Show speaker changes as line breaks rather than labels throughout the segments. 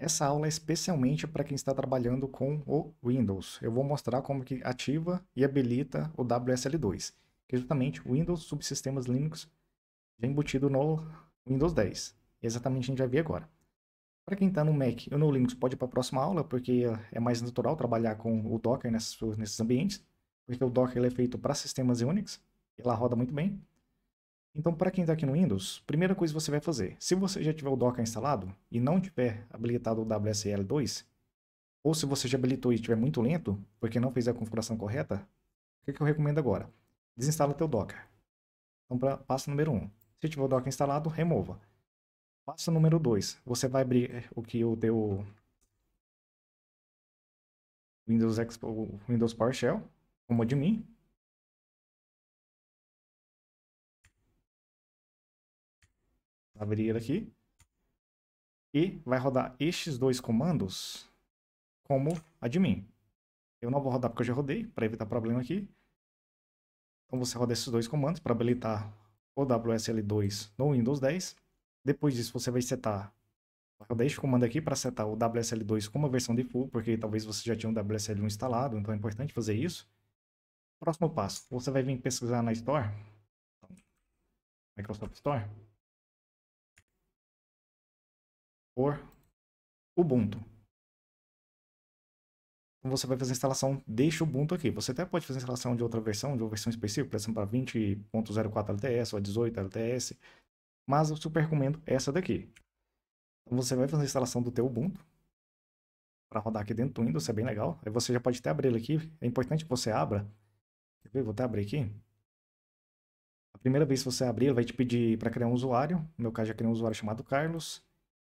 Essa aula é especialmente para quem está trabalhando com o Windows. Eu vou mostrar como que ativa e habilita o WSL2, que é justamente o Windows Subsistemas Linux já embutido no Windows 10. É exatamente a gente vai ver agora. Para quem está no Mac ou no Linux, pode ir para a próxima aula, porque é mais natural trabalhar com o Docker nesses, nesses ambientes, porque o Docker é feito para sistemas Unix, e ela roda muito bem. Então, para quem está aqui no Windows, primeira coisa que você vai fazer, se você já tiver o Docker instalado e não tiver habilitado o WSL2, ou se você já habilitou e estiver muito lento, porque não fez a configuração correta, o que, que eu recomendo agora? Desinstala teu Docker. Então, passo número 1. Um. Se tiver o Docker instalado, remova. Passo número 2. Você vai abrir eh, o que o teu Windows, Expo, Windows PowerShell, como admin, abrir ele aqui. E vai rodar estes dois comandos como admin. Eu não vou rodar porque eu já rodei, para evitar problema aqui. Então você roda esses dois comandos para habilitar o WSL2 no Windows 10. Depois disso você vai setar, vai rodar este comando aqui para setar o WSL2 como a versão de full, porque talvez você já tinha o WSL1 instalado, então é importante fazer isso. Próximo passo, você vai vir pesquisar na Store, Microsoft Store, por Ubuntu. Então você vai fazer a instalação deste Ubuntu aqui. Você até pode fazer a instalação de outra versão, de uma versão específica, por exemplo, para 20.04 LTS ou a 18 LTS, mas eu super recomendo essa daqui. Então você vai fazer a instalação do teu Ubuntu para rodar aqui dentro do Windows, é bem legal. Aí você já pode até abrir ele aqui. É importante que você abra. Quer ver? Vou até abrir aqui. A primeira vez que você abrir, ele vai te pedir para criar um usuário. No meu caso, já criei um usuário chamado Carlos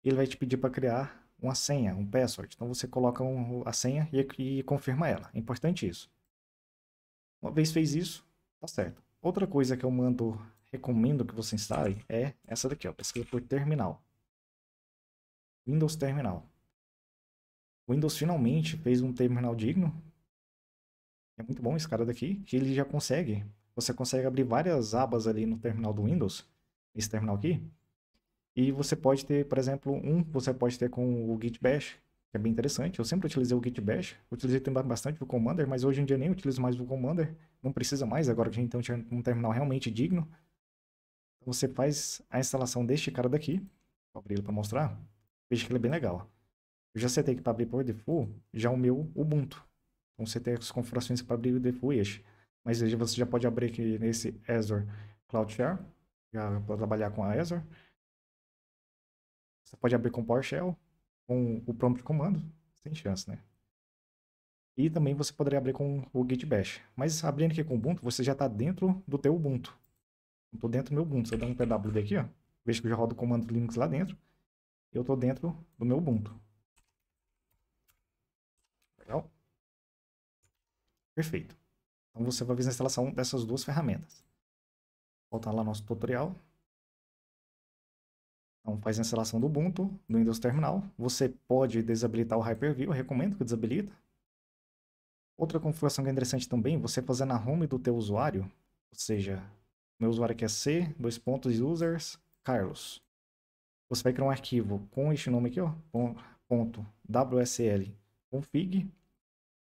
ele vai te pedir para criar uma senha, um password. Então você coloca um, a senha e, e confirma ela. É importante isso. Uma vez fez isso, tá certo. Outra coisa que eu mando, recomendo que você instale é essa daqui, ó, pesquisa por terminal. Windows Terminal. Windows finalmente fez um terminal digno. É muito bom esse cara daqui, que ele já consegue. Você consegue abrir várias abas ali no terminal do Windows, esse terminal aqui, e você pode ter, por exemplo, um você pode ter com o Git Bash, que é bem interessante. Eu sempre utilizei o Git Bash, utilizei também bastante o Commander, mas hoje em dia nem utilizo mais o Commander. Não precisa mais, agora que a gente tem um terminal realmente digno. Então, você faz a instalação deste cara daqui. Vou abrir ele para mostrar. Veja que ele é bem legal. Eu já setei aqui para abrir por default, já o meu Ubuntu. Então você tem as configurações para abrir o default este. Mas você já pode abrir aqui nesse Azure Cloud já para trabalhar com a Azure. Você pode abrir com PowerShell, com o prompt comando, sem chance, né? E também você poderia abrir com o Git Bash. Mas abrindo aqui com o Ubuntu, você já está dentro do teu Ubuntu. estou dentro do meu Ubuntu. Se eu der um PWD aqui, ó, vejo que eu já rodo o comando Linux lá dentro. Eu estou dentro do meu Ubuntu. Legal? Perfeito. Então você vai ver a instalação dessas duas ferramentas. Voltar lá no nosso tutorial. Então faz a instalação do Ubuntu, do Windows Terminal. Você pode desabilitar o Hyper-V, eu recomendo que desabilita. Outra configuração que é interessante também, você fazer na home do teu usuário, ou seja, meu usuário aqui é C, dois pontos, users, Carlos. Você vai criar um arquivo com este nome aqui, ó, ponto, WSL config,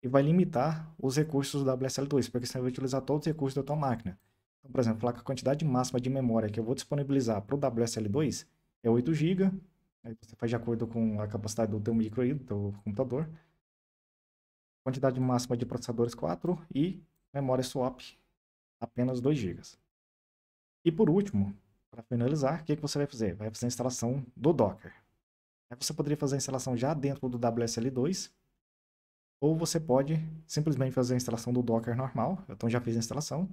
e vai limitar os recursos do WSL2, porque você vai utilizar todos os recursos da tua máquina. Então, por exemplo, falar que a quantidade máxima de memória que eu vou disponibilizar para o WSL2 é 8 GB. Aí você faz de acordo com a capacidade do teu micro aí, do teu computador. Quantidade máxima de processadores 4 e memória swap apenas 2 GB. E por último, para finalizar, o que, que você vai fazer? Vai fazer a instalação do Docker. Aí você poderia fazer a instalação já dentro do WSL2, ou você pode simplesmente fazer a instalação do Docker normal. Então já fiz a instalação.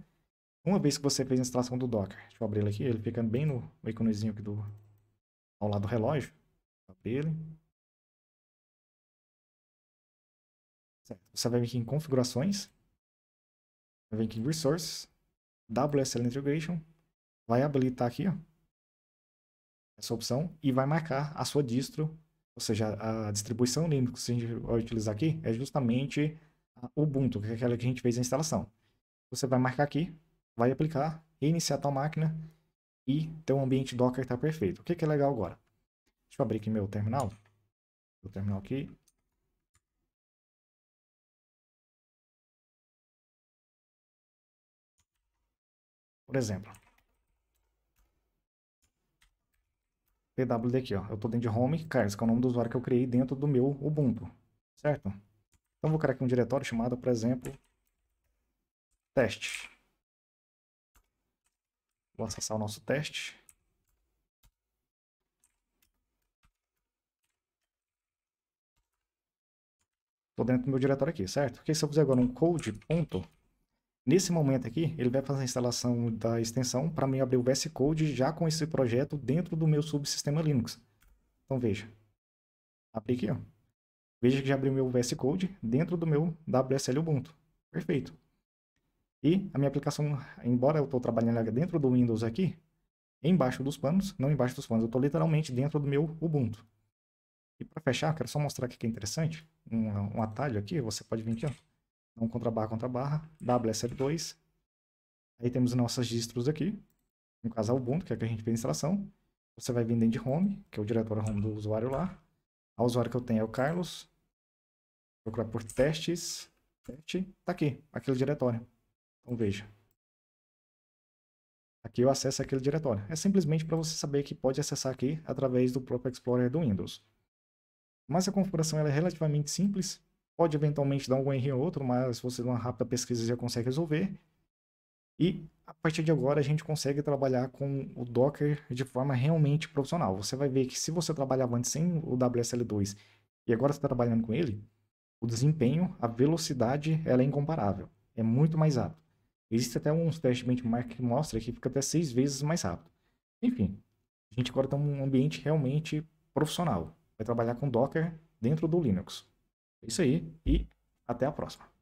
Uma vez que você fez a instalação do Docker, deixa eu abrir ele aqui, ele fica bem no iconezinho aqui do ao lado do relógio. Abre ele. Certo. Você vai vir aqui em configurações. Vai vir aqui em resources. WSL Integration. Vai habilitar aqui, ó. Essa opção. E vai marcar a sua distro. Ou seja, a distribuição Linux que a gente vai utilizar aqui é justamente a Ubuntu, que é aquela que a gente fez a instalação. Você vai marcar aqui, vai aplicar, reiniciar a tua máquina e ter um ambiente Docker está perfeito. O que, que é legal agora? Deixa eu abrir aqui meu terminal. Meu terminal aqui. Por exemplo. PWD aqui, ó. Eu estou dentro de home, Carlos, que é o nome do usuário que eu criei dentro do meu Ubuntu. Certo? Então vou criar aqui um diretório chamado, por exemplo, teste. Vou acessar o nosso teste. Estou dentro do meu diretório aqui, certo? Porque se eu fizer agora um code ponto, nesse momento aqui, ele vai fazer a instalação da extensão para mim abrir o VS Code já com esse projeto dentro do meu subsistema Linux. Então veja, abri aqui, ó. Veja que já abriu meu VS Code dentro do meu WSL Ubuntu. Perfeito. E a minha aplicação, embora eu estou trabalhando dentro do Windows aqui, embaixo dos panos, não embaixo dos panos, eu estou literalmente dentro do meu Ubuntu. E para fechar, quero só mostrar aqui que é interessante, um, um atalho aqui, você pode vir aqui, ó, então, contra barra, contra barra, WSL2. Aí temos nossas distros aqui, no caso é o Ubuntu, que é a que a gente fez a instalação. Você vai vir dentro de Home, que é o diretório Home do usuário lá. A usuário que eu tenho é o Carlos. Procurar por testes, teste, tá aqui, aquele diretório. Então veja. Aqui eu acesso aquele diretório. É simplesmente para você saber que pode acessar aqui através do próprio Explorer do Windows. Mas a configuração é relativamente simples. Pode eventualmente dar um erro ou outro, mas você dá uma rápida pesquisa já consegue resolver. E a partir de agora a gente consegue trabalhar com o Docker de forma realmente profissional. Você vai ver que se você trabalhava antes sem o WSL2 e agora está trabalhando com ele, o desempenho, a velocidade, ela é incomparável. É muito mais rápido. Existe até uns testes benchmark que mostra que fica até seis vezes mais rápido. Enfim, a gente agora está em um ambiente realmente profissional. Vai trabalhar com Docker dentro do Linux. É isso aí e até a próxima.